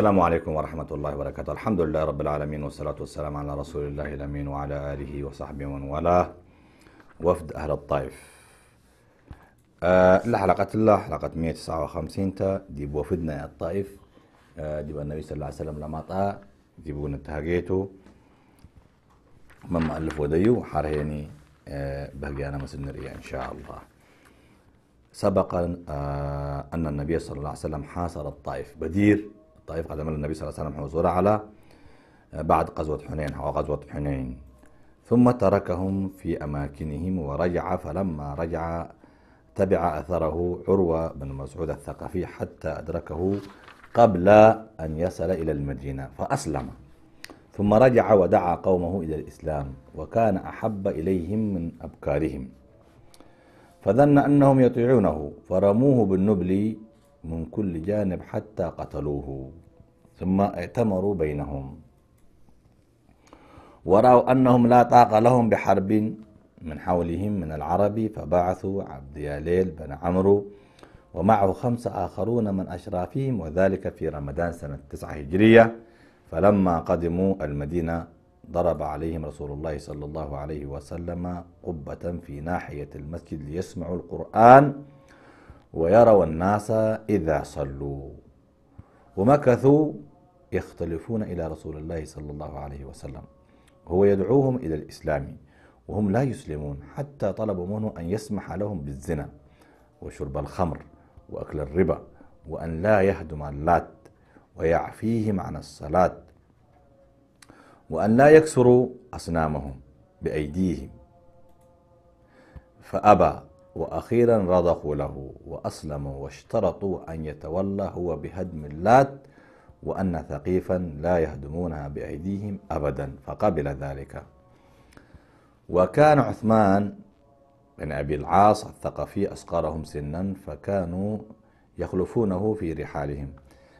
السلام عليكم ورحمة الله وبركاته الحمد لله رب العالمين والصلاة والسلام على رسول الله الأمين وعلى آله وصحبه ومن والاه وفد أهل الطائف آه لحلقة الله حلقة 159 تا دي بوفدنا يا الطائف آه دي النبي صلى الله عليه وسلم لما طاء دي بو التهاجيتو من مؤلف وديو حرهني آه بهجي أنا مسنرية إن شاء الله سبق آه أن النبي صلى الله عليه وسلم حاصر الطائف بدير الطائف قدم النبي صلى الله عليه وسلم حضور على آه، بعد غزوة حنين أو غزوة حنين ثم تركهم في أماكنهم ورجع فلما رجع تبع أثره عروة بن مسعود الثقفي حتى أدركه قبل أن يصل إلى المدينة فأسلم ثم رجع ودعا قومه إلى الإسلام وكان أحب إليهم من أبكارهم فظن أنهم يطيعونه فرموه بالنبل من كل جانب حتى قتلوه ثم ائتمروا بينهم ورأوا أنهم لا طاقة لهم بحرب من حولهم من العرب فبعثوا عبد ياليل بن عمرو ومعه خمسة آخرون من أشرافهم وذلك في رمضان سنة تسعة هجرية فلما قدموا المدينة ضرب عليهم رسول الله صلى الله عليه وسلم قبة في ناحية المسجد ليسمعوا القرآن ويروا الناس إذا صلوا ومكثوا يختلفون إلى رسول الله صلى الله عليه وسلم هو يدعوهم إلى الإسلام وهم لا يسلمون حتى طلبوا منه أن يسمح لهم بالزنا وشرب الخمر وأكل الربا وأن لا يهدم اللات ويعفيهم عن الصلاة وأن لا يكسروا أصنامهم بأيديهم فأبى وأخيرا رضخوا له وأسلموا واشترطوا أن يتولى هو بهدم اللات وأن ثقيفا لا يهدمونها بأيديهم أبدا فقبل ذلك وكان عثمان بن أبي العاص الثقفي أصغرهم سنا فكانوا يخلفونه في رحالهم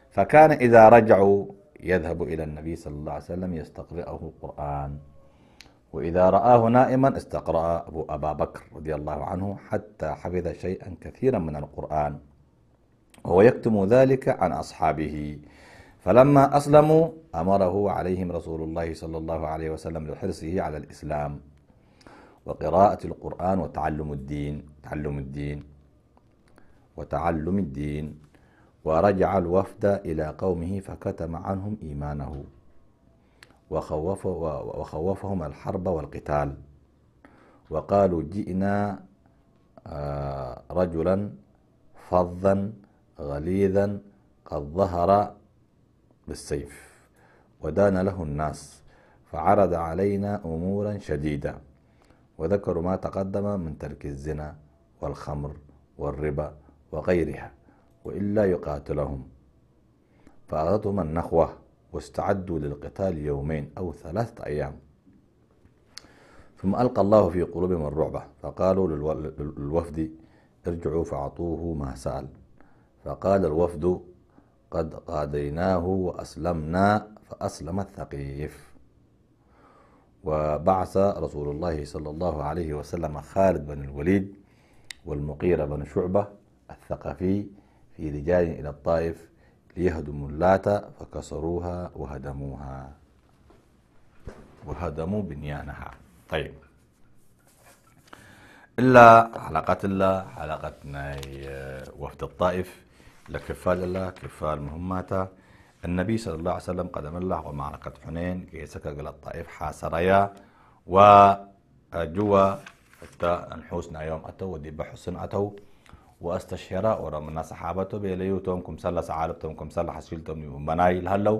فكان إذا رجعوا يذهب إلى النبي صلى الله عليه وسلم يستقرئه القرآن وإذا رآه نائما استقرأ أبو أبا بكر رضي الله عنه حتى حفظ شيئا كثيرا من القرآن وهو يكتم ذلك عن أصحابه فلما أسلموا أمره عليهم رسول الله صلى الله عليه وسلم لحرصه على الإسلام وقراءة القرآن وتعلم الدين تعلم الدين وتعلم الدين ورجع الوفد إلى قومه فكتم عنهم إيمانه وخوف وخوفهم الحرب والقتال وقالوا جئنا آه، رجلا فظا غليظا قد ظهر بالسيف ودان له الناس فعرض علينا أمورا شديدة وذكروا ما تقدم من ترك الزنا والخمر والربا وغيرها وإلا يقاتلهم فأخذتهم النخوة واستعدوا للقتال يومين أو ثلاثة أيام ثم ألقى الله في قلوبهم الرعبة فقالوا للوفد ارجعوا فأعطوه ما سأل فقال الوفد قد قاديناه وأسلمنا فأسلم الثقيف وبعث رسول الله صلى الله عليه وسلم خالد بن الوليد والمقير بن شعبة الثقفي في رجال إلى الطائف ليهدموا اللات فكسروها وهدموها وهدموا بنيانها طيب إلا حلقة الله حلقتنا آه، وفد الطائف لكفال الله كفال مهماته النبي صلى الله عليه وسلم قدم الله ومعركة حنين كيسكا قل الطائف حاسريا وجوا النحوسنا يوم أتوا ودي بحسن أتوا وأستشهرا من صحابته بيليو تومكم سلا سعالب تومكم سلا حسيلتم بناي لهلو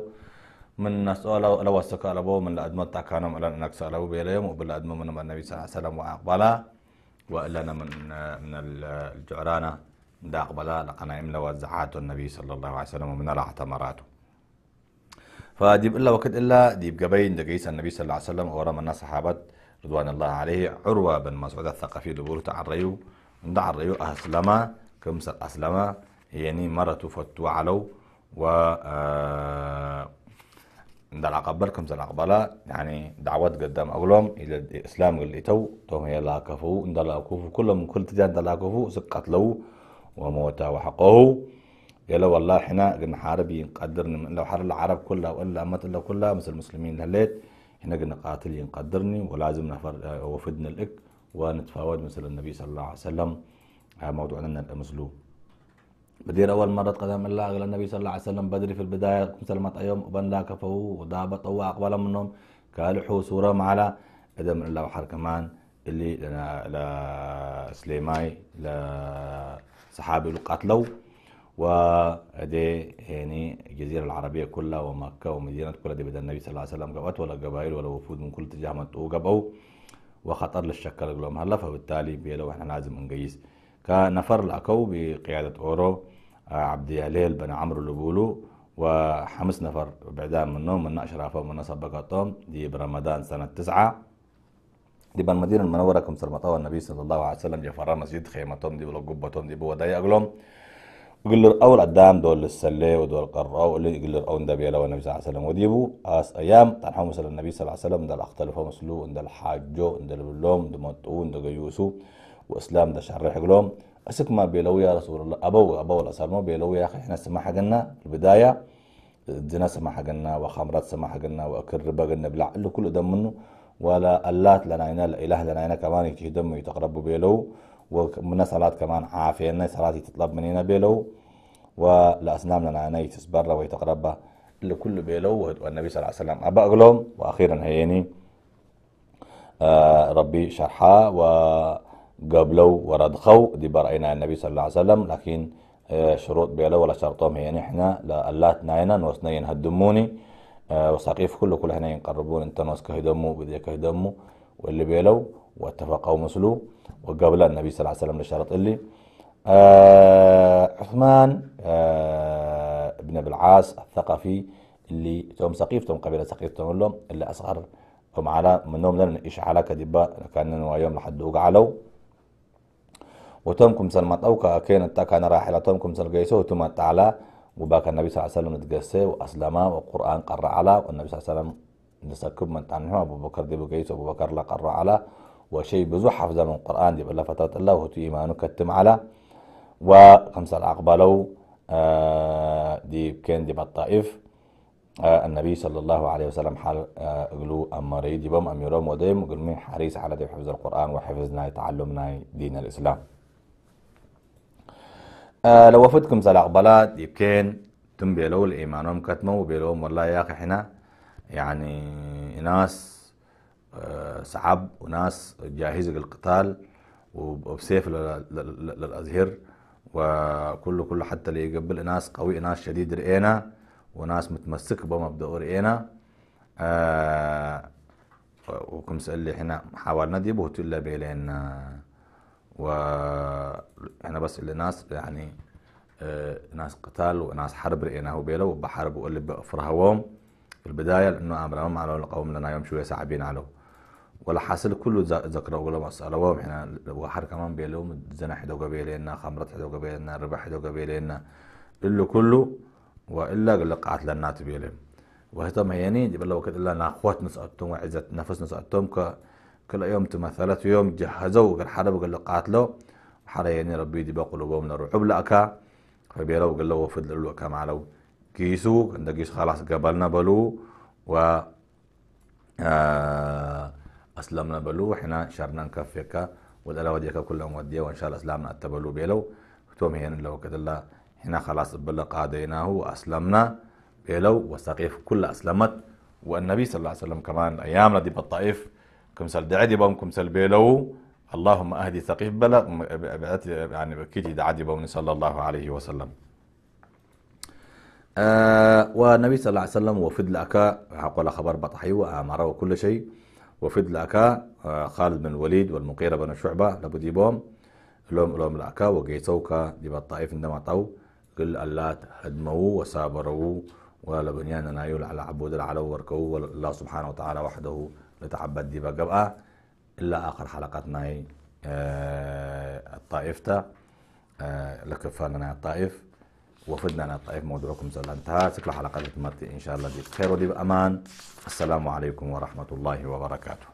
من ناس نسأله لو استكالبو من الأدمة تكانم على أنك سألو بيليهم وبالأدمة من النبي صلى الله عليه وسلم وأقبلا وإلنا من من الجعرانة دا أقبلا لقنا إملا وزعات النبي صلى الله عليه وسلم ومن راح تمراته فديب إلا وقت إلا ديب قبين دقيس النبي صلى الله عليه وسلم من صحابات رضوان الله عليه عروة بن مسعود الثقفي دبورته عن ريو دع الرجل أيوة، أسلما كمس أسلما يعني مرة فتو علو و آه، دع أقبل كمس أقبل يعني دعوات قدام أقلهم إلى الإسلام اللي تو هي يلا كفو دلا كفو كلهم كل تجاه دلا كفو سقط له وموتا وحقه يلا والله حنا قلنا حاربي من لو حارب العرب كلها ولا أمت إلا كلها مثل المسلمين هليت حنا قلنا قاتل ينقدرني ولازم نفر آه، وفدنا الإك ونتفاوض مثل النبي صلى الله عليه وسلم موضوعنا نبقى مثله بدير أول مرة قدم الله على النبي صلى الله عليه وسلم بدري في البداية مسلمة أيوم وبن لا كفو وضابط أو أقبل منهم كالحو سورة معلا ادم من الله وحر كمان اللي لنا لسليماي لصحابي القتلو ودي يعني الجزيرة العربية كلها ومكة ومدينة كلها دي بدأ النبي صلى الله عليه وسلم قوات ولا قبائل ولا وفود من كل اتجاه ما قبوا وخطر للشكل قلوم هلا فبالتالي بيلو احنا لازم نقيس كنفر الاكو بقياده اورو آه، عبد الهليل بن عمرو لبولو وحمس نفر بعدان منهم من شرافه من سبقتهم دي برمضان سنه تسعة دي بن مدينه المنوره كم سرمطه النبي صلى الله عليه وسلم جفران مسجد خيمتهم دي بلو قبتهم دي بو داي اقلهم يقول أول القدام دول السلة ودول قراء يقول او النبي النبي صلى الله عليه وسلم وديبو اس ايام طنحو مثل النبي صلى الله عليه وسلم ده اختلفوا مسلو ده الحاجو ده بلوم ده مطعون ده جيوسو واسلام ده شرح لهم اسك ما بيلو يا رسول الله ابو ابو الاسر ما بيلو يا اخي احنا سمع حقنا البدايه زنا سمع حقنا وخمرات سمع حقنا واكر قلنا بلع كله دم منه ولا اللات لنا اله لنا كمان يتهدم ويتقربوا بيلو ومن صلات كمان عافينا صلاة تطلب مننا بيلو ولأسلام لنا أنا تسبر ويتقرب لكل بيلو والنبي صلى الله عليه وسلم أبا أقلهم وأخيرا هيني آه ربي شرحا وقبلو وردخو دي برأينا النبي صلى الله عليه وسلم لكن آه شروط بيلو ولا شرطهم هي نحنا لألات ناينا نوسنين هدموني آه وسقيف كله كله هنا ينقربون انت ناس كهدمو بدي كهدمو واللي بيلو واتفقوا مسلو وقبل النبي صلى الله عليه وسلم لشرط اللي آه عثمان آه بن ابي العاص الثقفي اللي توم سقيفتهم قبيله سقيفتهم لهم اللي اصغر هم على منهم لنا ايش على كدبا كان يوم لحد اوقع علو وتمكم سلمت اوكا كانت كان راحله تمكم سلقيسو ثم تعالى وباك النبي صلى الله عليه وسلم نتقسى وأسلم وقرآن قر على والنبي صلى الله عليه وسلم نسكب من تعنيهم أبو بكر دي بقيس أبو بكر لا قر على وشيء بزو حفظة من القرآن دي بلا فترة الله هو إيمانو كتم على وخمسة الأقبلو آه، دي كان دي بالطائف آه، النبي صلى الله عليه وسلم حال آه، قلو أمري دي بم أميرو وديم قلو حريص على دي حفظ القرآن وحفظنا تعلمنا دين الإسلام لو وفدكم زل أقبالات دي كان تم بيلو الإيمانهم كتمو بيلو والله يا أخي حنا يعني ناس سحاب وناس جاهزة للقتال وبسيف للأزهر وكل كل حتى اللي يقبل ناس قوي ناس شديد رئينا وناس متمسك بمبدأ رئينا آه وكم سأل لي حنا حاولنا دي بهت إلا بيلين آه، و احنا بس اللي ناس يعني آه ناس قتال وناس حرب رئينا وبيلو وبحرب وقلب بأفرهوهم في البداية لأنه أمرهم على القوم لنا يوم شوية ساعة عليهم عليه ولا حاصل كل ذكر ولا مسألة واب إحنا وحر كمان بيلوم زنا حدا قبيلنا خمرت حدا قبيلنا ربح حدا قبيلنا اللي كله وإلا قل قعت لنا تبيلهم وهذا ما يعني جبل لو كده لنا أخوات نسأتهم وعزة نفس نسأتهم ك كل يوم تمثلت يوم جهزوا قال حرب قال قعت له حر يعني ربي دي بقول بقلوبهم نروح بلأكا فبيلو قال له وفد له كم علو كيسو عند كيس خلاص قبلنا بلو و آه اسلمنا بلو حنا شرنا نكفيك والألا وديك كلهم مودية وإن شاء الله اسلامنا اتبلو بيلو توم هين لو كد الله هنا خلاص بلق قاديناه وأسلمنا بيلو وسقيف كل أسلمت والنبي صلى الله عليه وسلم كمان أيامنا دي بالطائف كمسل دعدي بهم سال بيلو اللهم أهدي ثقيف بلا يعني بكيتي دعدي بهم صلى الله عليه وسلم آه والنبي صلى الله عليه وسلم وفد لك اقول خبر بطحي وآمره وكل شيء وفد الأكا آه، خالد بن الوليد والمقيرة بن الشعبة ديبوم لهم لهم الأكا وقيتوكا ديب الطائف عندما طو قل اللات هدموا وسابروا ولا بنيان نايول على عبود العلو وركو والله سبحانه وتعالى وحده لتعبد ديبا قبقى إلا آخر حلقتنا آه، الطائفة آه، لكفاننا الطائف وفدنا أنا طائف طيب موضوعكم زال انتهى تكلح حلقة تمت إن شاء الله دي بخير بأمان السلام عليكم ورحمة الله وبركاته